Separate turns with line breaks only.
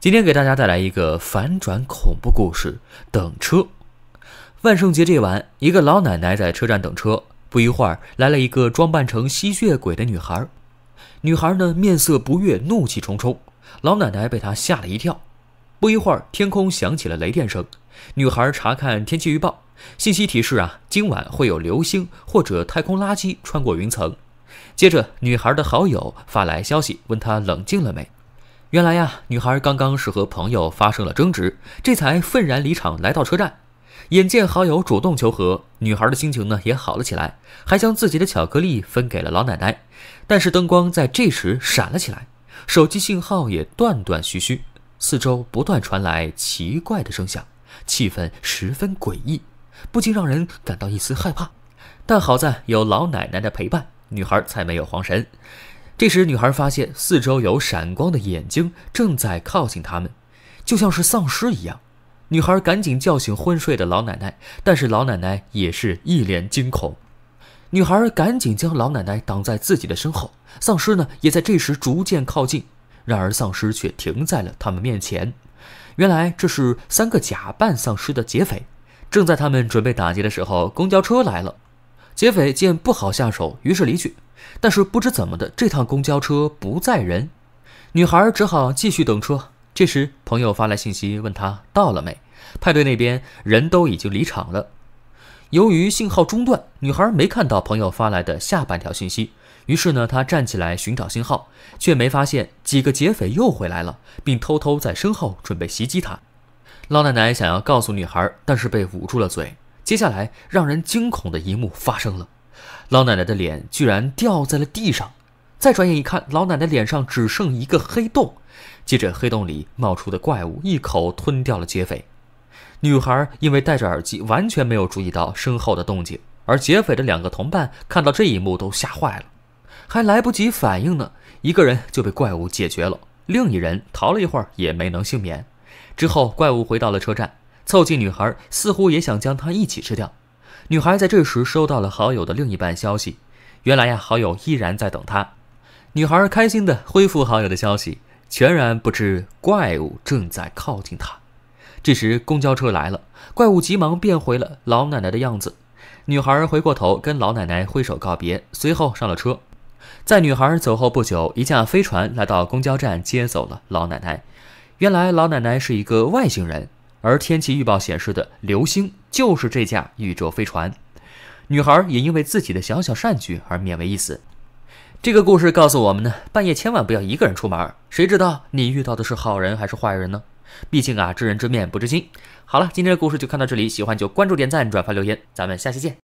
今天给大家带来一个反转恐怖故事。等车，万圣节这晚，一个老奶奶在车站等车。不一会儿，来了一个装扮成吸血鬼的女孩。女孩呢，面色不悦，怒气冲冲。老奶奶被她吓了一跳。不一会儿，天空响起了雷电声。女孩查看天气预报，信息提示啊，今晚会有流星或者太空垃圾穿过云层。接着，女孩的好友发来消息，问她冷静了没。原来呀，女孩刚刚是和朋友发生了争执，这才愤然离场来到车站。眼见好友主动求和，女孩的心情呢也好了起来，还将自己的巧克力分给了老奶奶。但是灯光在这时闪了起来，手机信号也断断续续，四周不断传来奇怪的声响，气氛十分诡异，不禁让人感到一丝害怕。但好在有老奶奶的陪伴，女孩才没有慌神。这时，女孩发现四周有闪光的眼睛正在靠近他们，就像是丧尸一样。女孩赶紧叫醒昏睡的老奶奶，但是老奶奶也是一脸惊恐。女孩赶紧将老奶奶挡在自己的身后，丧尸呢也在这时逐渐靠近。然而，丧尸却停在了他们面前。原来，这是三个假扮丧尸的劫匪。正在他们准备打劫的时候，公交车来了。劫匪见不好下手，于是离去。但是不知怎么的，这趟公交车不载人，女孩只好继续等车。这时，朋友发来信息，问她到了没？派对那边人都已经离场了。由于信号中断，女孩没看到朋友发来的下半条信息。于是呢，她站起来寻找信号，却没发现几个劫匪又回来了，并偷偷在身后准备袭击她。老奶奶想要告诉女孩，但是被捂住了嘴。接下来，让人惊恐的一幕发生了，老奶奶的脸居然掉在了地上。再转眼一看，老奶奶脸上只剩一个黑洞。接着，黑洞里冒出的怪物一口吞掉了劫匪。女孩因为戴着耳机，完全没有注意到身后的动静。而劫匪的两个同伴看到这一幕都吓坏了，还来不及反应呢，一个人就被怪物解决了，另一人逃了一会儿也没能幸免。之后，怪物回到了车站。凑近女孩，似乎也想将她一起吃掉。女孩在这时收到了好友的另一半消息，原来呀，好友依然在等她。女孩开心的恢复好友的消息，全然不知怪物正在靠近她。这时公交车来了，怪物急忙变回了老奶奶的样子。女孩回过头跟老奶奶挥手告别，随后上了车。在女孩走后不久，一架飞船来到公交站接走了老奶奶。原来老奶奶是一个外星人。而天气预报显示的流星就是这架宇宙飞船，女孩也因为自己的小小善举而免为一死。这个故事告诉我们呢，半夜千万不要一个人出门，谁知道你遇到的是好人还是坏人呢？毕竟啊，知人知面不知心。好了，今天的故事就看到这里，喜欢就关注、点赞、转发、留言，咱们下期见。